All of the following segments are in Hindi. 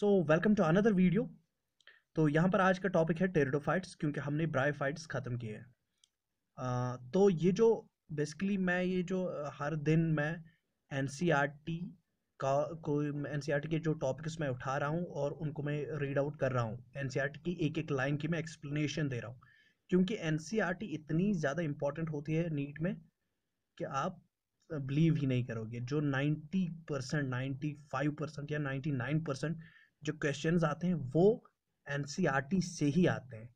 so welcome to another video तो यहाँ पर आज का टॉपिक है टेरिडोफाइट्स क्योंकि हमने ब्रायोफाइट्स ख़त्म किए हैं तो ये जो बेसिकली मैं ये जो हर दिन मैं एन e का को एन e के जो टॉपिक्स मैं उठा रहा हूँ और उनको मैं रीड आउट कर रहा हूँ एन e की एक एक लाइन की मैं एक्सप्लेनेशन दे रहा हूँ क्योंकि एन इतनी ज़्यादा इंपॉर्टेंट होती है नीट में कि आप बिलीव ही नहीं करोगे जो ninety percent ninety five percent या नाइन्टी नाइन परसेंट जो क्वेश्चन आते हैं वो एन e से ही आते हैं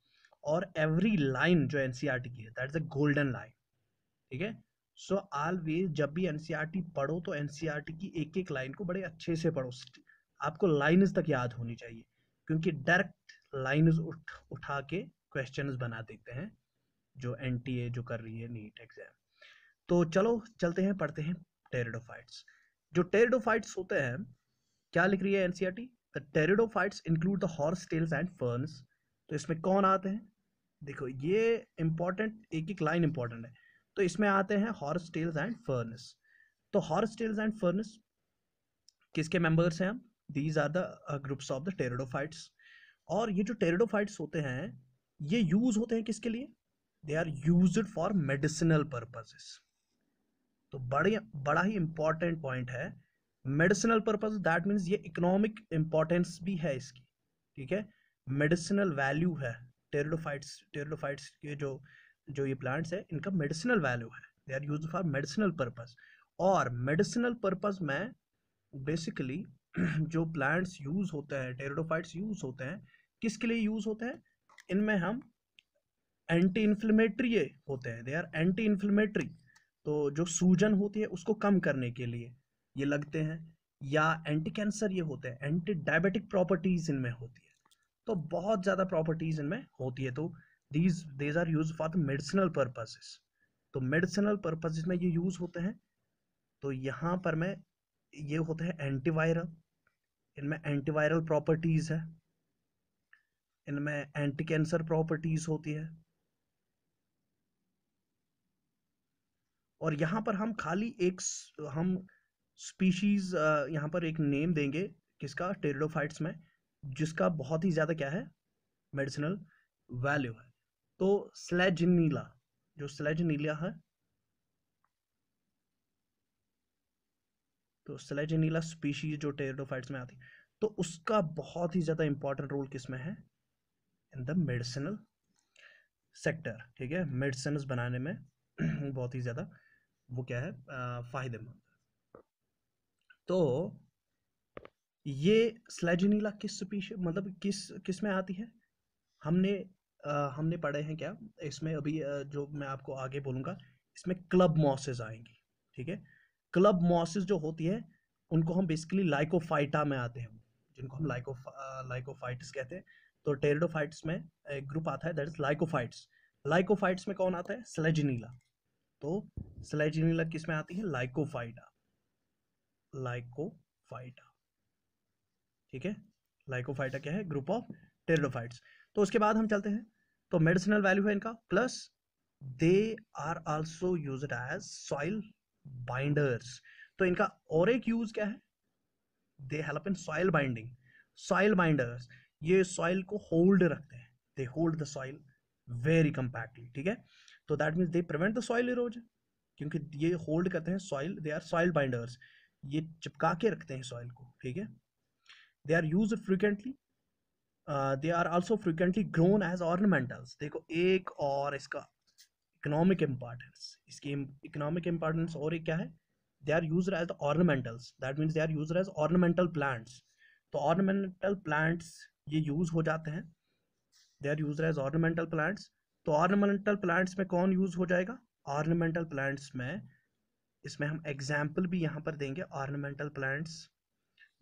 और एवरी लाइन जो एन e की है that is a golden line ठीक है सो ऑलवेज जब भी एन e पढ़ो तो एन की एक एक लाइन को बड़े अच्छे से पढ़ो आपको लाइन्स तक याद होनी चाहिए क्योंकि डायरेक्ट लाइन्स उठ उठा के क्वेश्चन बना देते हैं जो एन जो कर रही है नीट एग्जाम तो चलो चलते हैं पढ़ते हैं टेरिडोफाइट्स जो टेरिडोफाइट्स होते हैं क्या लिख रही है NCERT the pteridophytes include the horse tails and ferns तो इसमें कौन आते हैं देखो ये इंपॉर्टेंट एक एक लाइन इंपॉर्टेंट है तो इसमें आते हैं हॉर्स टेल्स एंड फर्नस तो हॉर्स टेल्स एंड फर्नस किसके मेंबर्स हैं हम these are the groups of the pteridophytes और ये जो टेरिडोफाइट्स होते हैं ये यूज होते हैं किसके लिए they are use for medicinal purposes तो बड़े बड़ा ही इंपॉर्टेंट पॉइंट है मेडिसिनल पर्पज दैट मीन्स ये इकोनॉमिक इम्पोर्टेंस भी है इसकी ठीक है मेडिसिनल वैल्यू है टेरिडोफाइट्स टेरिडोफाइट्स के जो जो ये प्लांट्स है इनका मेडिसिनल वैल्यू है they are use for medicinal purpose और मेडिसिनल पर्पज में बेसिकली जो प्लांट्स यूज होते हैं टेरडोफाइट्स यूज होते हैं किसके लिए यूज होते हैं इनमें हम एंटी इन्फ्लेमेटरी होते हैं दे आर एंटी इन्फ्लेमेटरी तो जो सूजन होती है उसको कम करने के लिए ये लगते हैं या एंटी कैंसर ये होते हैं एंटी डायबिटिक प्रॉपर्टीज इनमें होती है तो बहुत ज़्यादा प्रॉपर्टीज इनमें होती है तो these they are use for the medicinal purposes तो मेडिसिनल पर्पसेस में ये यूज़ होते हैं तो यहाँ पर मैं ये होते हैं एंटीवायरल इनमें एंटीवायरल प्रॉपर्टीज़ है इनमें एंटी कैंसर प्रॉपर्टीज़ होती है और यहाँ पर हम खाली एक हम स्पीशीज़ यहाँ पर एक नेम देंगे किसका टेरिडोफाइट्स में जिसका बहुत ही ज़्यादा क्या है मेडिसिनल वैल्यू है तो स्लेज नीला जो स्लेज नीला है तो स्लेज नीला स्पीशीज जो टेरिडोफाइट्स में आती तो उसका बहुत ही ज़्यादा इंपॉर्टेंट रोल किस में है इन द मेडिसिनल सेक्टर ठीक है मेडिसिन बनाने में बहुत ही ज़्यादा वो क्या है फ़ायदेमंद तो ये स्लेजनीला किस स्पीशी मतलब किस किस में आती है हमने आ, हमने पढ़े हैं क्या इसमें अभी जो मैं आपको आगे बोलूँगा इसमें क्लब मॉसेज आएंगी ठीक है क्लब मॉसेज जो होती है उनको हम बेसिकली लाइकोफाइटा में आते हैं जिनको हम लाइको लाइकोफाइट्स कहते हैं तो टेरिडोफाइट्स में एक ग्रुप आता है दैट इज लाइकोफाइट्स लाइकोफाइट्स में कौन आता है स्लेजनीला तो स्लेजनीला किस में आती है लाइकोफाइटा लाइकोफाइटा ठीक है लाइकोफाइटा क्या है ग्रुप ऑफ टेरिडोफाइट्स तो उसके बाद हम चलते हैं तो मेडिसिनल वैल्यू है इनका plus they are also used as soil binders तो इनका और एक यूज क्या है they help in soil binding soil binders ये सॉइल को होल्ड रखते हैं they hold the soil very compactly ठीक है तो that means they prevent the soil erosion क्योंकि ये होल्ड करते हैं soil they are soil binders ये चिपका के रखते हैं सॉइल को ठीक है they are use frequently they are also frequently grown as ornamentals देखो एक और इसका इकोनॉमिक इम्पॉर्टेंस इसकी इकोनॉमिक इम्पॉर्टेंस और एक क्या है they are use as ornamentals that means they are use as ornamental plants तो ऑर्नामेंटल प्लांट्स ये यूज हो जाते हैं they are use as ornamental plants तो ऑर्नामेंटल प्लांट्स में कौन यूज हो जाएगा ऑर्नामेंटल प्लांट्स में इसमें हम एग्जाम्पल भी यहाँ पर देंगे ऑर्नामेंटल प्लांट्स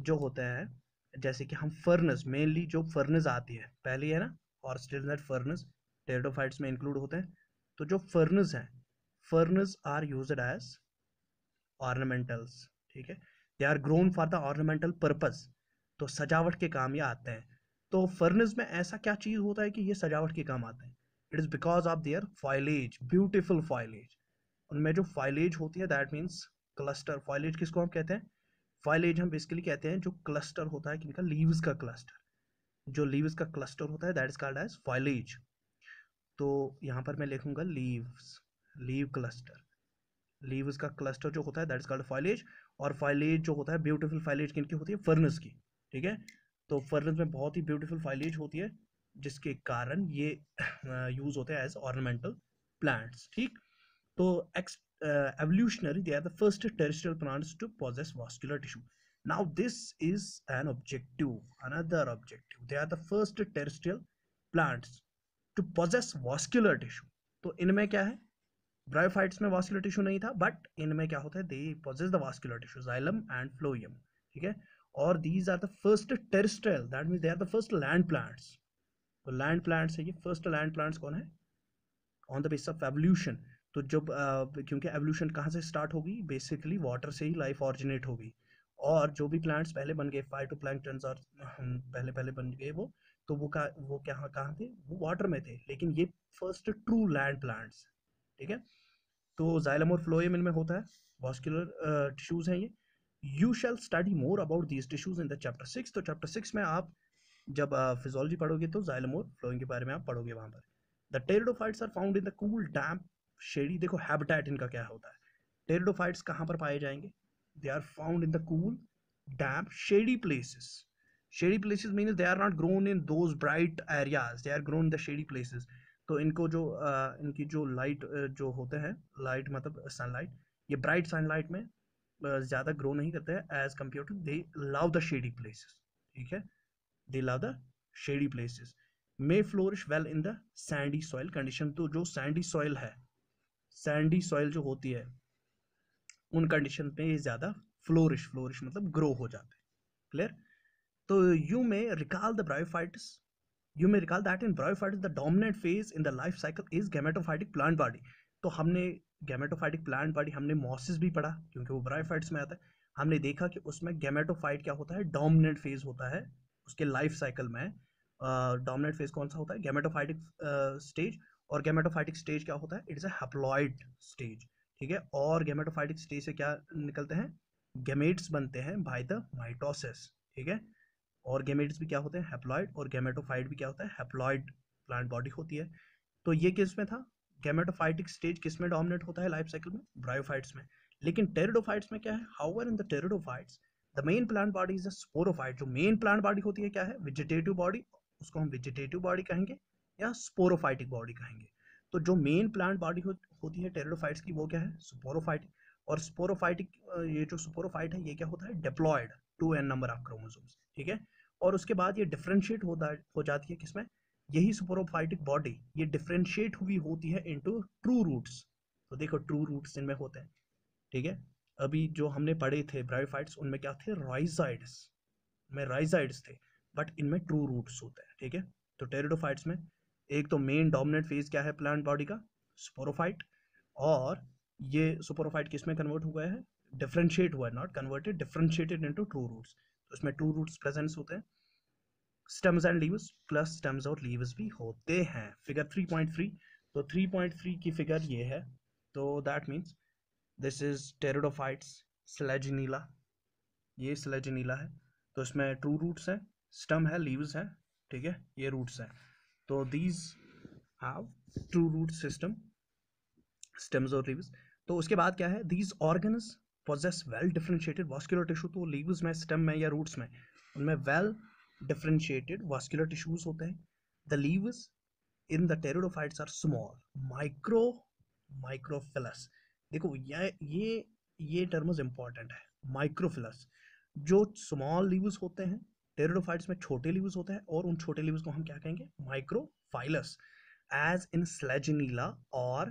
जो होता है जैसे कि हम फर्नस मेनली जो फर्नस आती है पहली है ना ऑर्स्टेलनेट फर्नस टेरेडोफाइट्स में इंक्लूड होते हैं तो जो फर्नस हैं ferns are use as ornamentals ठीक है they are grown for the ornamental purpose तो सजावट के काम ये आते हैं तो फर्नस में ऐसा क्या चीज़ होता है कि ये सजावट के काम आते हैं it is because of their foliage beautiful foliage उनमें जो फाइलेज होती है दैट मीन्स क्लस्टर फाइलेज किसको हम कहते हैं फाइलेज हम बेसिकली कहते हैं जो क्लस्टर होता है किनका लीव्स का क्लस्टर जो लीव्स का क्लस्टर होता है that is called as foliage तो यहाँ पर मैं लिखूंगा लीव्स लीव क्लस्टर लीव्स का क्लस्टर जो होता है दैट इज कॉल्ड फाइलेज और फाइलेज जो होता है ब्यूटीफुल फाइलेज किनकी होती है फर्नस की ठीक है तो फर्नस में बहुत ही ब्यूटीफुल फाइलेज होती है जिसके कारण ये यूज़ होते हैं एज ऑर्नामेंटल प्लांट्स ठीक तो evolutionary they are the first terrestrial plants to possess vascular tissue now this is an objective another objective they are the first terrestrial plants to possess vascular tissue तो इनमें क्या है ब्रायोफाइट्स में वास्कुलर टिश्यू नहीं था बट इनमें क्या होता है they possess the vascular tissue xylem and phloem ठीक है और these are the first terrestrial that mean they are the first land plants तो लैंड प्लांट्स है ये फर्स्ट लैंड प्लांट्स कौन है on the basis of evolution तो जब क्योंकि एवोल्यूशन कहाँ से स्टार्ट होगी बेसिकली वाटर से ही लाइफ ऑरिजिनेट होगी और जो भी प्लांट्स पहले बन गए फाइटो प्लांकटन्स और पहले पहले बन गए वो तो वो का वो क्या कहाँ थे वो वाटर में थे लेकिन ये फर्स्ट ट्रू लैंड प्लांट्स ठीक है तो जाइलम और फ्लोएम इनमें होता है वॉस्कुलर टिश्यूज हैं ये you shall study more about these tissues in the chapter six तो चैप्टर सिक्स में आप जब फिजोलॉजी पढ़ोगे तो जाइलम और फ्लोएम के बारे में आप पढ़ोगे वहाँ पर the pteridophytes are found in the cool damp shady देखो हैबिटेट इनका क्या होता है टेरिडोफाइट्स कहाँ पर पाए जाएंगे they are found in the cool damp shady places shady places mean they are not grown in those bright areas they are grown the shady places तो इनको जो इनकी जो लाइट जो होते हैं लाइट मतलब सनलाइट ये ब्राइट सनलाइट में ज़्यादा ग्रो नहीं करते हैं as compare to they love the shady places ठीक है they love the shady places may flourish well in the sandy soil condition तो जो सैंडी सॉइल है सैंडी सॉइल जो होती है उन कंडीशन पे ये ज़्यादा फ्लोरिश फ्लोरिश मतलब ग्रो हो जाते हैं क्लियर तो you may recall the bryophytes you may recall that in bryophytes the dominant phase in the life cycle is gametophytic plant body तो हमने गैमेटोफाइटिक प्लांट बॉडी हमने मॉसिस भी पढ़ा क्योंकि वो ब्रायोफाइट्स में आता है हमने देखा कि उसमें गैमेटोफाइट क्या होता है डोमिनेंट फेज होता है उसके लाइफ साइकिल में डोमिनेंट फेज कौन सा होता है गैमेटोफाइटिक स्टेज uh, और गैमेटोफाइटिक स्टेज क्या होता है इट इज़ अप्लॉइड स्टेज ठीक है और गैमेटोफाइटिक स्टेज से क्या निकलते हैं गेमेट्स बनते हैं बाय द माइटोसिस ठीक है और गेमेट्स भी क्या होते हैं हेप्लॉइड और गेमेटोफाइट भी क्या होता है हेप्लॉइड प्लांट बॉडी होती है तो ये किस में था गेमेटोफाइटिक स्टेज किस में डोमिनेट होता है लाइफ साइकिल में ब्रायोफाइट्स में लेकिन टेरिडोफाइट्स में क्या है however in the pteridophytes the main plant body is a sporophyte जो मेन प्लांट बॉडी होती है क्या है वेजिटेटिव बॉडी उसको हम वेजिटेटिव बॉडी कहेंगे या स्पोरोफाइटिक बॉडी कहेंगे तो जो मेन प्लांट बॉडी होती है टेरिडोफाइट्स की वो क्या है स्पोरोफाइटिक और स्पोरोफाइटिक ये जो स्पोरोफाइट है ये क्या होता है diploid two n number of chromosomes ठीक है और उसके बाद ये डिफ्रेंशिएट होता हो जाती है किसमें यही स्पोरोफाइटिक बॉडी ये डिफ्रेंशिएट हुई होती है इनटू ट्रू रूट्स तो देखो ट्रू रूट्स इनमें होते हैं ठीक है अभी जो हमने पढ़े थे ब्रायोफाइट्स उनमें क्या थे राइजाइड्स में राइजाइड्स थे बट इनमें ट्रू रूट्स होते हैं ठीक है तो टेरिडोफाइट्स में एक तो मेन डोमिनेंट फेज क्या है प्लांट बॉडी का स्पोरोफाइट और ये सुपोरोफाइट किस में कन्वर्ट हुआ है डिफ्रेंशिएट हुआ है not converted differentiated into true roots तो इसमें टू रूट्स प्रेजेंस होते हैं stems and leaves plus stems और लीव्स भी होते हैं फिगर 3.3 तो 3.3 की फिगर ये है तो that means this is pteridophytes Selaginella ये स्लेजनीला है तो इसमें टू रूट्स हैं स्टम है लीव्स हैं ठीक है ये रूट्स हैं तो these have true root system stems और लीव्स तो उसके बाद क्या है these organ possess well differentiated vascular tissue तो लीव्स में स्टेम में या रूट्स में उनमें वेल डिफ्रेंशिएटेड वास्कुलर टिश्यूज होते हैं the leaves in the pteridophytes are small micro microphylls देखो ये ये ये टर्म्स इंपॉर्टेंट है माइक्रोफिलस जो स्मॉल लीव्स होते हैं टेरिडोफाइट्स में छोटे लिव्स होते हैं और उन छोटे लिव्स को हम क्या कहेंगे माइक्रोफाइलस एज इन स्लेजनीला और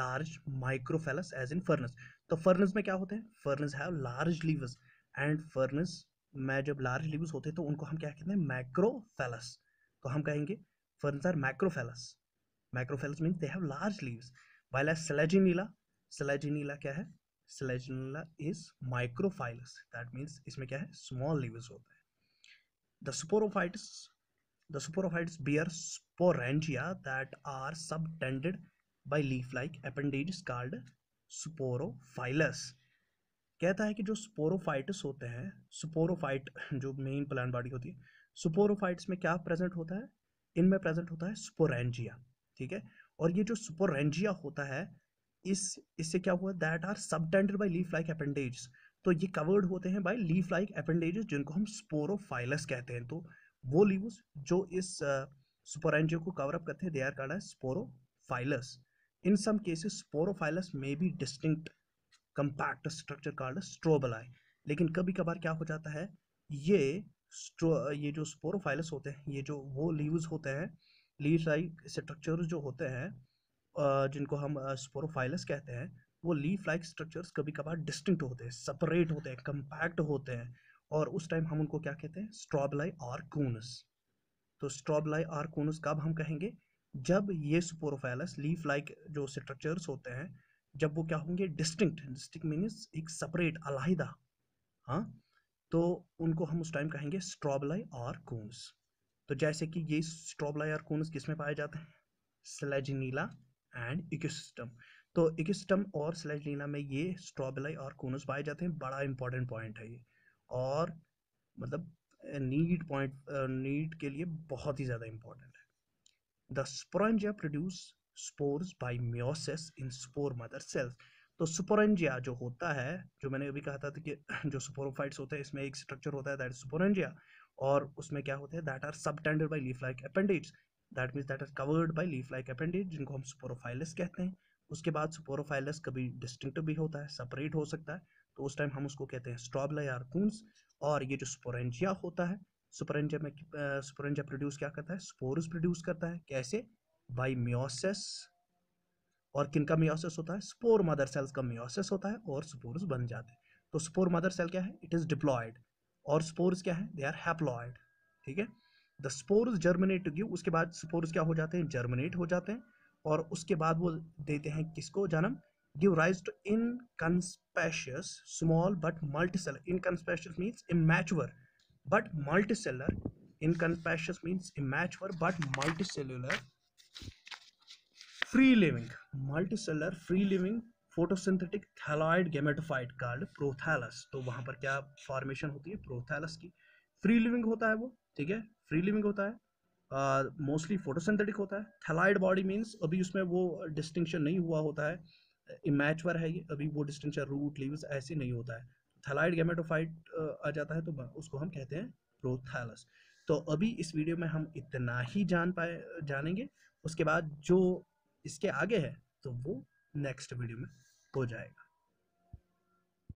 large microphylls as in ferns तो फर्नस में क्या होते हैं ferns have large leaves and ferns में जब लार्ज लिव्स होते हैं तो उनको हम क्या कहते हैं मैक्रोफेलस तो हम कहेंगे ferns are macrophylls macrophylls means they have large leaves while as Selaginella Selaginella क्या है Selaginella is microphylls that means इसमें क्या है स्मॉल लीव्स होते हैं the sporophytes the sporophytes bear sporangia that are subtended by leaf-like appendages called sporophyllus कहता है कि जो स्पोरोफाइट्स होते हैं स्पोरोफाइट जो मेन प्लांट बॉडी होती है स्पोरोफाइट्स में क्या प्रेजेंट होता है इनमें प्रेजेंट होता है स्पोरेंजिया ठीक है और ये जो स्पोरेंजिया होता है इस इससे क्या हुआ that are subtended by leaf like appendage तो ये कवर्ड होते हैं बाई लीफ लाइक एपेंडेजेस जिनको हम स्पोरोफाइलस कहते हैं तो वो लीव्स जो इस uh, को कवर अप करते हैं they are called sporophylls in some cases sporophylls में be distinct compact structure called strobili लेकिन कभी कभार क्या हो जाता है ये स्ट्रो ये जो स्पोरोफाइलस होते हैं ये जो वो लीव्स होते हैं लीव लाइक स्ट्रक्चर जो होते हैं जिनको हम स्पोरोफाइलस कहते हैं वो लीफ लाइक स्ट्रक्चर्स कभी कभार डिस्टिंक्ट होते हैं सेपरेट होते हैं कंपैक्ट होते हैं और उस टाइम हम उनको क्या कहते हैं स्ट्रॉबलाई और कूनस तो स्ट्रॉबलाई और कूनस कब हम कहेंगे जब ये स्पोरोफेलस लीफ लाइक जो स्ट्रक्चर्स होते हैं जब वो क्या होंगे डिस्टिंक्ट डिस्टिंक्ट मीन्स एक सेपरेट अलाहिदा हाँ तो उनको हम उस टाइम कहेंगे स्ट्रॉबलाई और कूनस तो जैसे कि ये स्ट्रॉबलाई आर कूनस किस में पाए जाते हैं स्लेजनीला एंड इकोसिस्टम तो इकिस्टम और लेना में ये स्ट्रॉबेलाई और कोनस पाए जाते हैं बड़ा इंपॉर्टेंट पॉइंट है ये और मतलब नीट पॉइंट नीट के लिए बहुत ही ज़्यादा इम्पॉर्टेंट है the sporangia produce spores by meiosis in spore mother cells तो स्पोरेंजिया जो होता है जो मैंने अभी कहा था कि जो स्पोरोफाइट्स होते हैं इसमें एक स्ट्रक्चर होता है दैट स्पोरेंजिया और उसमें क्या होता है that are tended by leaf like appendage that means that are covered by leaf like appendage जिनको हम स्पोरोफाइलिस कहते हैं उसके बाद स्पोरोफाइलस कभी डिस्टिंक्ट भी होता है सेपरेट हो सकता है तो उस टाइम हम उसको कहते हैं स्ट्रॉबला या अर्कूंस और ये जो स्पोरेंजिया होता है स्पोरेंजिया में स्पोरेंजिया प्रोड्यूस क्या करता है स्पोर्स प्रोड्यूस करता है कैसे बाई म्योसिस और किन का म्योसिस होता है स्पोर मदर सेल्स का म्योसिस होता है और स्पोर्स बन जाते हैं तो स्पोर मदर सेल क्या है इट इज़ डिप्लॉयड और स्पोर्स क्या है दे आर हैप्लॉयड ठीक है the spores germinate to give उसके बाद स्पोर्स क्या हो जाते हैं जर्मिनेट हो जाते हैं और उसके बाद वो देते हैं किसको जन्म give rise to inconspicuous small but multicellular inconspicuous means immature but multicellular inconspicuous means immature but multicellular free living multicellular free living photosynthetic thalloid gametophyte called prothallus तो वहां पर क्या फॉर्मेशन होती है प्रोथैलस की फ्री लिविंग होता है वो ठीक है फ्री लिविंग होता है मोस्टली फोटोसिंथेटिक होता है थैलाइड बॉडी मीन्स अभी उसमें वो डिस्टिंक्शन नहीं हुआ होता है इमेचवर है ये अभी वो डिस्टिंक्शन रूट लीव्स ऐसे नहीं होता है थैलाइड गेमेटोफाइट आ जाता है तो उसको हम कहते हैं प्रोथैलस तो अभी इस वीडियो में हम इतना ही जान पाए जानेंगे उसके बाद जो इसके आगे है तो वो नेक्स्ट वीडियो में हो जाएगा